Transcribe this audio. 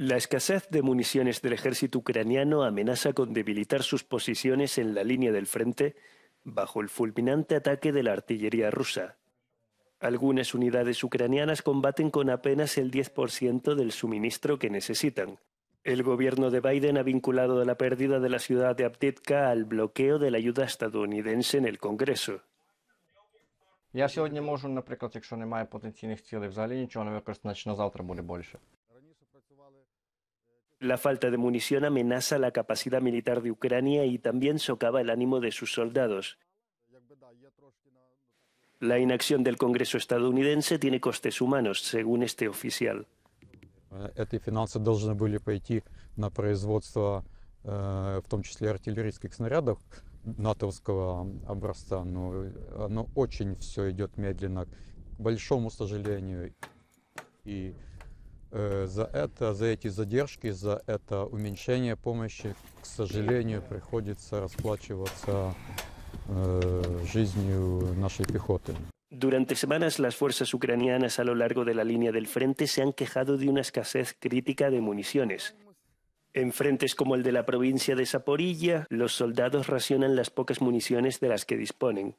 La escasez de municiones del ejército ucraniano amenaza con debilitar sus posiciones en la línea del frente bajo el fulminante ataque de la artillería rusa. Algunas unidades ucranianas combaten con apenas el 10% del suministro que necesitan. El gobierno de Biden ha vinculado la pérdida de la ciudad de Abditka al bloqueo de la ayuda estadounidense en el Congreso. La falta de munición amenaza la capacidad militar de Ucrania y también socava el ánimo de sus soldados. La inacción del Congreso estadounidense tiene costes humanos, según este oficial. Эти финансы были пойти на производство, э, в том числе артиллерийских снарядов натовского образца, но no э, очень все идет медленно, к большому сожалению. И Э, э, Durante semanas las fuerzas ucranianas a lo largo de la línea del frente se han quejado de una escasez crítica de municiones. En frentes como el de la provincia de Saporilla, los soldados racionan las pocas municiones de las que disponen.